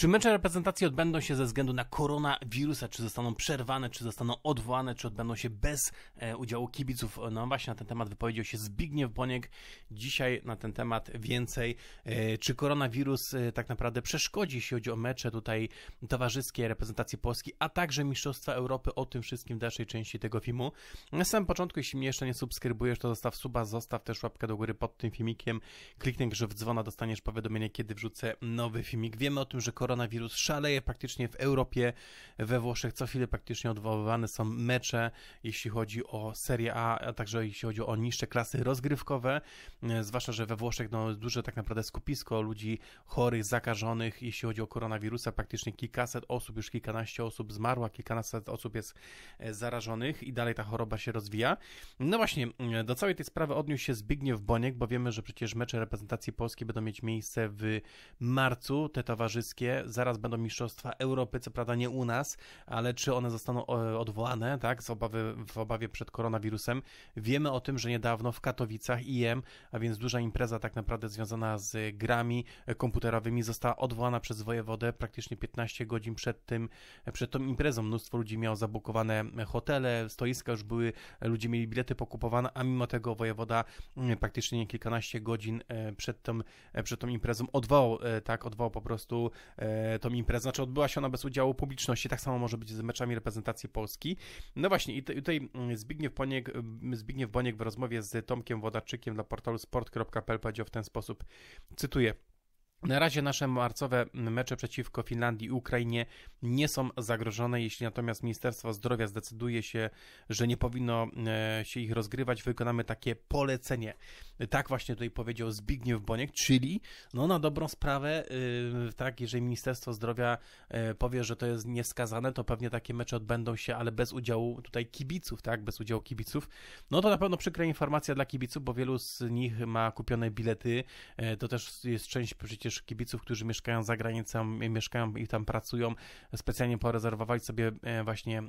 Czy mecze reprezentacji odbędą się ze względu na koronawirusa, czy zostaną przerwane, czy zostaną odwołane, czy odbędą się bez e, udziału kibiców? No właśnie na ten temat wypowiedział się Zbigniew Boniek. Dzisiaj na ten temat więcej. E, czy koronawirus e, tak naprawdę przeszkodzi, jeśli chodzi o mecze tutaj towarzyskie reprezentacji Polski, a także Mistrzostwa Europy? O tym wszystkim w dalszej części tego filmu. Na samym początku, jeśli mnie jeszcze nie subskrybujesz, to zostaw suba, zostaw też łapkę do góry pod tym filmikiem. Kliknij że w dzwona, dostaniesz powiadomienie, kiedy wrzucę nowy filmik. Wiemy o tym, że koronawirus koronawirus szaleje praktycznie w Europie, we Włoszech co chwilę praktycznie odwoływane są mecze, jeśli chodzi o Serie A, a także jeśli chodzi o niższe klasy rozgrywkowe, e, zwłaszcza, że we Włoszech no, duże tak naprawdę skupisko ludzi chorych, zakażonych, jeśli chodzi o koronawirusa, praktycznie kilkaset osób, już kilkanaście osób a kilkanaście osób jest e, zarażonych i dalej ta choroba się rozwija. No właśnie, e, do całej tej sprawy odniósł się Zbigniew Boniek, bo wiemy, że przecież mecze reprezentacji polskiej będą mieć miejsce w marcu, te towarzyskie, zaraz będą mistrzostwa Europy, co prawda nie u nas, ale czy one zostaną e, odwołane, tak, z obawy, w obawie przed koronawirusem. Wiemy o tym, że niedawno w Katowicach IM, a więc duża impreza tak naprawdę związana z grami komputerowymi, została odwołana przez wojewodę praktycznie 15 godzin przed tym, przed tą imprezą. Mnóstwo ludzi miało zabukowane hotele, stoiska już były, ludzie mieli bilety pokupowane, a mimo tego wojewoda mm, praktycznie kilkanaście godzin e, przed tą, e, przed tą imprezą odwołał, tak, odwołał po prostu E, tą imprezę, znaczy odbyła się ona bez udziału publiczności, tak samo może być z meczami reprezentacji Polski. No właśnie i tutaj mm, Zbigniew Boniek, mm, Zbigniew Boniek w rozmowie z Tomkiem Wodaczykiem dla portalu sport.pl powiedział w ten sposób, cytuję, na razie nasze marcowe mecze przeciwko Finlandii i Ukrainie nie są zagrożone. Jeśli natomiast Ministerstwo Zdrowia zdecyduje się, że nie powinno e, się ich rozgrywać, wykonamy takie polecenie. Tak właśnie tutaj powiedział Zbigniew Boniek, czyli no na dobrą sprawę, y, tak, jeżeli Ministerstwo Zdrowia y, powie, że to jest nieskazane, to pewnie takie mecze odbędą się, ale bez udziału tutaj kibiców, tak, bez udziału kibiców. No to na pewno przykra informacja dla kibiców, bo wielu z nich ma kupione bilety. Y, to też jest część przecież kibiców, którzy mieszkają za granicą, mieszkają i tam pracują, specjalnie porezerwowali sobie właśnie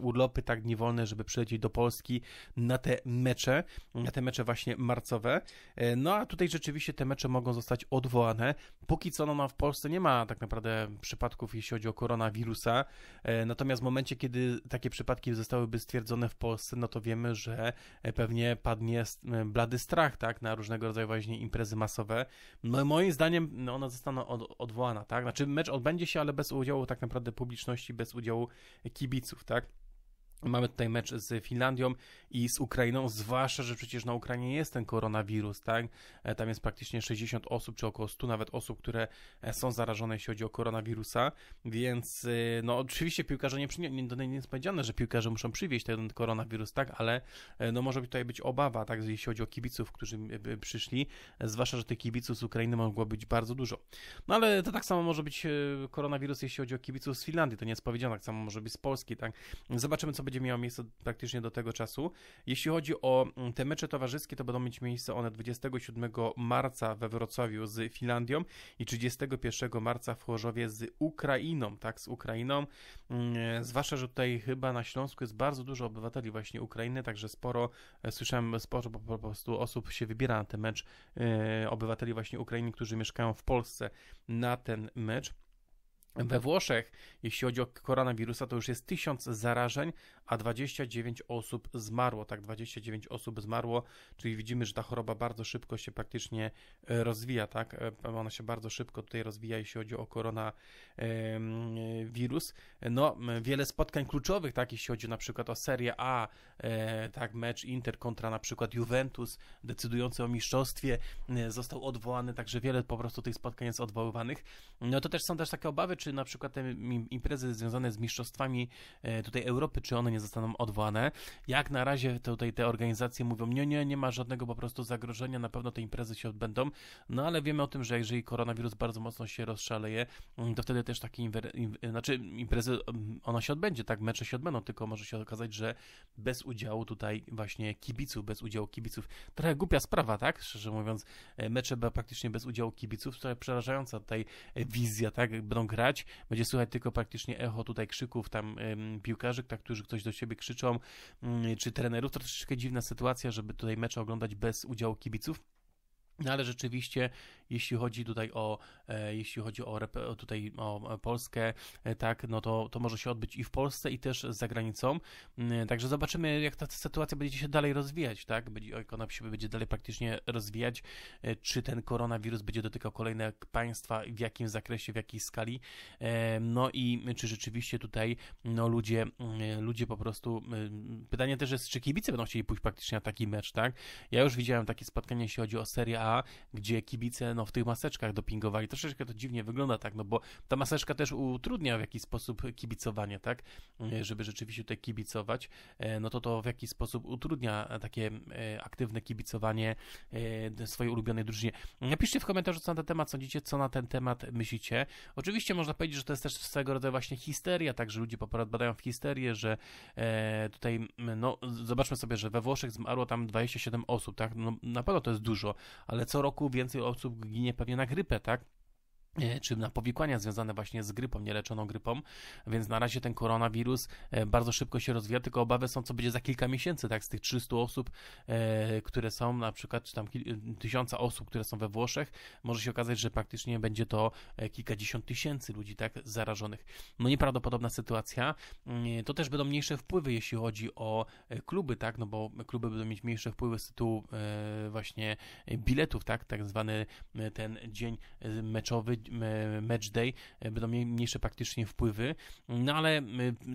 urlopy, tak, dni wolne, żeby przylecieć do Polski na te mecze, na te mecze właśnie marcowe marcowe. E, no a tutaj rzeczywiście te mecze mogą zostać odwołane. Póki co no, no w Polsce nie ma tak naprawdę przypadków, jeśli chodzi o koronawirusa. E, natomiast w momencie, kiedy takie przypadki zostałyby stwierdzone w Polsce, no to wiemy, że e, pewnie padnie blady strach tak, na różnego rodzaju właśnie imprezy masowe. No, moim zdaniem no, ona zostaną od, odwołana. Tak? Znaczy mecz odbędzie się, ale bez udziału tak naprawdę publiczności, bez udziału kibiców. tak? Mamy tutaj mecz z Finlandią i z Ukrainą, zwłaszcza, że przecież na Ukrainie jest ten koronawirus, tak? E, tam jest praktycznie 60 osób, czy około 100 nawet osób, które e, są zarażone, jeśli chodzi o koronawirusa, więc e, no oczywiście piłkarze nie, nie, nie, nie jest powiedziane, że piłkarze muszą przywieźć ten koronawirus, tak? Ale no może tutaj być obawa, tak? Jeśli chodzi o kibiców, którzy przyszli, zwłaszcza, że tych kibiców z Ukrainy mogło być bardzo dużo. No ale to tak samo może być koronawirus, jeśli chodzi o kibiców z Finlandii, to nie jest powiedziane, tak samo może być z Polski, tak? Zobaczymy, co będzie miało miejsce praktycznie do tego czasu. Jeśli chodzi o mm, te mecze towarzyskie, to będą mieć miejsce one 27 marca we Wrocławiu z Finlandią i 31 marca w Chorzowie z Ukrainą, tak, z Ukrainą. Mm, e, zwłaszcza, że tutaj chyba na Śląsku jest bardzo dużo obywateli właśnie Ukrainy, także sporo, e, słyszałem, sporo po prostu osób się wybiera na ten mecz, e, obywateli właśnie Ukrainy, którzy mieszkają w Polsce na ten mecz. We Włoszech, jeśli chodzi o koronawirusa, to już jest 1000 zarażeń, a 29 osób zmarło. Tak, 29 osób zmarło, czyli widzimy, że ta choroba bardzo szybko się praktycznie e, rozwija, tak? E, ona się bardzo szybko tutaj rozwija, jeśli chodzi o koronawirus. E, no, wiele spotkań kluczowych, tak, jeśli chodzi na przykład o Serię A, tak, mecz Inter kontra na przykład Juventus, decydujący o mistrzostwie, został odwołany, także wiele po prostu tych spotkań jest odwoływanych. No to też są też takie obawy, czy czy na przykład te imprezy związane z mistrzostwami e, tutaj Europy, czy one nie zostaną odwołane? Jak na razie tutaj te organizacje mówią, nie, nie, nie ma żadnego po prostu zagrożenia, na pewno te imprezy się odbędą, no ale wiemy o tym, że jeżeli koronawirus bardzo mocno się rozszaleje, mm, to wtedy też takie znaczy imprezy, mm, ona się odbędzie, tak, mecze się odbędą, tylko może się okazać, że bez udziału tutaj właśnie kibiców, bez udziału kibiców. Trochę głupia sprawa, tak? Szczerze mówiąc, e, mecze praktycznie bez udziału kibiców, to przerażająca tutaj e, wizja, tak? Będą grać, słychać, będzie słychać tylko praktycznie echo tutaj krzyków tam piłkarzy, tak, którzy ktoś do siebie krzyczą, mm, czy trenerów. To troszeczkę dziwna sytuacja, żeby tutaj mecze oglądać bez udziału kibiców. No ale rzeczywiście jeśli chodzi tutaj o, e, jeśli chodzi o, tutaj o Polskę, e, tak, no to, to może się odbyć i w Polsce, i też za granicą. Mm, także zobaczymy, jak ta sytuacja będzie się dalej rozwijać, tak, będzie, jak ona się będzie dalej praktycznie rozwijać, e, czy ten koronawirus będzie dotykał kolejne państwa, w jakim zakresie, w jakiej skali, no i czy rzeczywiście tutaj, no ludzie, mm, ludzie po prostu, mm, pytanie też jest, czy kibice będą chcieli pójść praktycznie na taki mecz, tak, ja już widziałem takie spotkanie, jeśli chodzi o Serie A, gdzie kibice no, w tych maseczkach dopingowali. Troszeczkę to dziwnie wygląda, tak, no bo ta maseczka też utrudnia w jakiś sposób kibicowanie, tak, e, żeby rzeczywiście tutaj kibicować, e, no to to w jakiś sposób utrudnia takie e, aktywne kibicowanie swojej ulubionej drużynie. Napiszcie w komentarzu, co na ten temat sądzicie, co na ten temat myślicie. Oczywiście można powiedzieć, że to jest też swego rodzaju właśnie histeria, tak, że ludzie po prostu badają w histerię, że tutaj, no, zobaczmy sobie, że we Włoszech zmarło tam 27 osób, tak, no, na pewno to jest dużo, ale co roku więcej osób ginie pewnie na grypę, tak? E, czy na powikłania związane właśnie z grypą, nieleczoną grypą, więc na razie ten koronawirus e, bardzo szybko się rozwija, tylko obawy są, co będzie za kilka miesięcy, tak, z tych 300 osób, e, które są na przykład, czy tam tysiąca osób, które są we Włoszech, może się okazać, że praktycznie będzie to kilkadziesiąt tysięcy ludzi, tak, zarażonych. No nieprawdopodobna sytuacja. To też będą mniejsze wpływy, jeśli chodzi o kluby, tak, no bo kluby będą mieć mniejsze wpływy z tytułu właśnie biletów, tak, tak zwany ten dzień meczowy, Match Day e, będą mniejsze praktycznie wpływy, no ale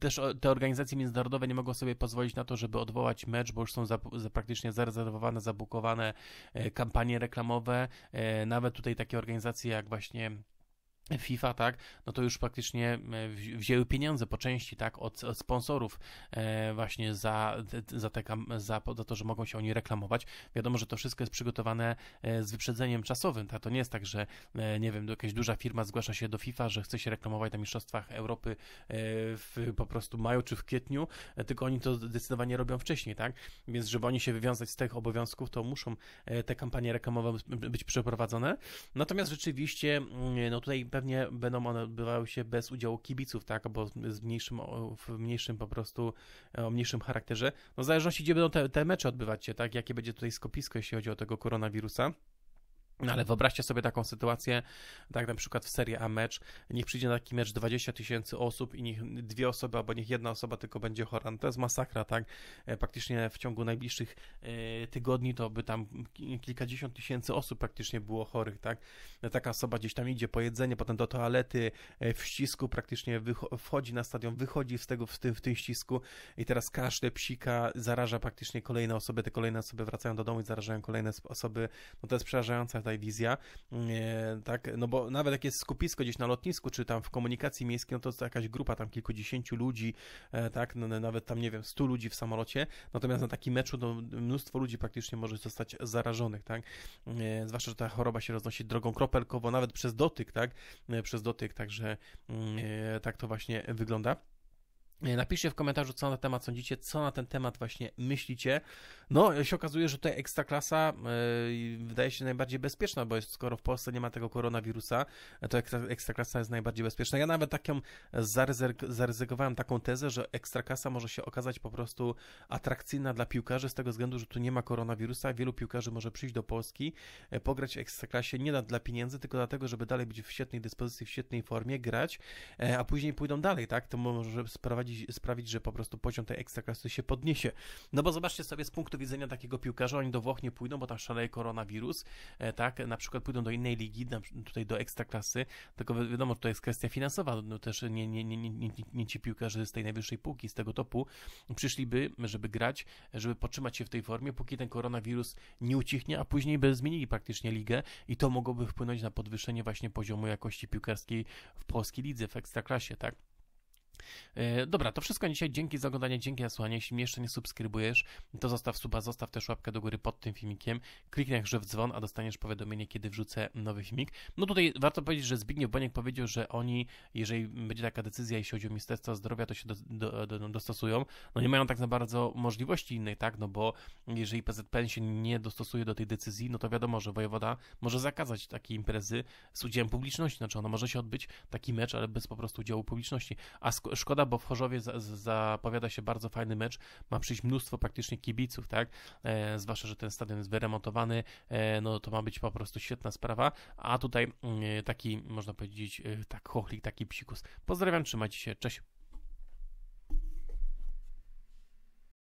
też te organizacje międzynarodowe nie mogą sobie pozwolić na to, żeby odwołać mecz, bo już są za, za praktycznie zarezerwowane, zabukowane e, kampanie reklamowe, e, nawet tutaj takie organizacje jak właśnie FIFA, tak, no to już praktycznie e, wzięły pieniądze po części, tak, od, od sponsorów e, właśnie za, za, te, za, za to, że mogą się oni reklamować. Wiadomo, że to wszystko jest przygotowane e, z wyprzedzeniem czasowym, tak, to nie jest tak, że, nie wiem, jakaś duża firma zgłasza się do FIFA, że chce się reklamować na Mistrzostwach Europy w po prostu maju czy w kwietniu, tylko oni to zdecydowanie robią wcześniej, tak, więc żeby oni się wywiązać z tych obowiązków, to muszą te kampanie reklamowe być przeprowadzone. Natomiast rzeczywiście, mm, no tutaj pewnie będą one odbywały się bez udziału kibiców, tak, albo z mniejszym, w mniejszym po prostu, e, o mniejszym charakterze. No w zależności, gdzie będą te, te mecze odbywać się, tak, jakie będzie tutaj skopisko, jeśli chodzi o tego koronawirusa. No ale wyobraźcie sobie taką sytuację, tak na przykład w serii A mecz, niech przyjdzie na taki mecz 20 tysięcy osób i niech dwie osoby, albo niech jedna osoba tylko będzie chora. No to jest masakra, tak? E, praktycznie w ciągu najbliższych e, tygodni to by tam kilkadziesiąt tysięcy osób praktycznie było chorych, tak? E, taka osoba gdzieś tam idzie po jedzenie, potem do toalety, w ścisku praktycznie wchodzi na stadion, wychodzi z tego, w tym, w tym ścisku i teraz każde psika zaraża praktycznie kolejne osoby, te kolejne osoby wracają do domu i zarażają kolejne osoby. No to jest przerażające, ta tutaj wizja, mm, e, tak, no bo nawet jak jest skupisko gdzieś na lotnisku, czy tam w komunikacji miejskiej, no to jest jakaś grupa tam kilkudziesięciu ludzi, e, tak, no, nawet tam, nie wiem, stu ludzi w samolocie, natomiast na takim meczu no, mnóstwo ludzi praktycznie może zostać zarażonych, tak, e, zwłaszcza, że ta choroba się roznosi drogą kropelkową, nawet przez dotyk, tak, przez dotyk, także mm, tak to właśnie wygląda. E, napiszcie w komentarzu, co na temat sądzicie, co na ten temat właśnie myślicie. No, e, się okazuje, że tutaj Ekstraklasa yy, wydaje się najbardziej bezpieczna, bo skoro w Polsce nie ma tego koronawirusa, to Ekstraklasa jest najbardziej bezpieczna. Ja nawet taką zaryzykowałem taką tezę, że Ekstraklasa może się okazać po prostu atrakcyjna dla piłkarzy z tego względu, że tu nie ma koronawirusa. Wielu piłkarzy może przyjść do Polski, pograć w Ekstraklasie nie dla pieniędzy, tylko dlatego, żeby dalej być w świetnej dyspozycji, w świetnej formie, grać, a później pójdą dalej, tak? To może sprowadzić sprawić, że po prostu poziom tej ekstraklasy się podniesie. No bo zobaczcie sobie z punktu widzenia takiego piłkarza, oni do Włoch nie pójdą, bo tam szaleje koronawirus, e, tak, na przykład pójdą do innej ligi, tutaj do ekstraklasy, tylko wiadomo, to jest kwestia finansowa, no też nie, nie, nie, nie, nie, ci piłkarze z tej najwyższej półki, z tego topu przyszliby, żeby grać, żeby poczynać się w tej formie, póki ten koronawirus nie ucichnie, a później by zmienili praktycznie ligę i to mogłoby wpłynąć na podwyższenie właśnie poziomu jakości piłkarskiej w polskiej lidze, w ekstraklasie, tak? E, dobra, to wszystko dzisiaj. Dzięki za oglądanie, dzięki za słuchanie. Jeśli mnie jeszcze nie subskrybujesz, to zostaw suba, zostaw też łapkę do góry pod tym filmikiem. Kliknij także w dzwon, a dostaniesz powiadomienie, kiedy wrzucę nowy filmik. No tutaj warto powiedzieć, że Zbigniew Boniek powiedział, że oni, jeżeli będzie taka decyzja, jeśli chodzi o Ministerstwo Zdrowia, to się do, do, do, dostosują. No nie mają tak za bardzo możliwości innej, tak? No bo jeżeli PZPN się nie dostosuje do tej decyzji, no to wiadomo, że wojewoda może zakazać takiej imprezy z udziałem publiczności. Znaczy, ono może się odbyć taki mecz, ale bez po prostu udziału publiczności. A szkoda, bo w Chorzowie za, zapowiada się bardzo fajny mecz. Ma przyjść mnóstwo praktycznie kibiców, tak? E, zwłaszcza, że ten stadion jest wyremontowany, e, no to ma być po prostu świetna sprawa. A tutaj e, taki, można powiedzieć, e, tak chochlik, taki psikus. Pozdrawiam, trzymajcie się, cześć.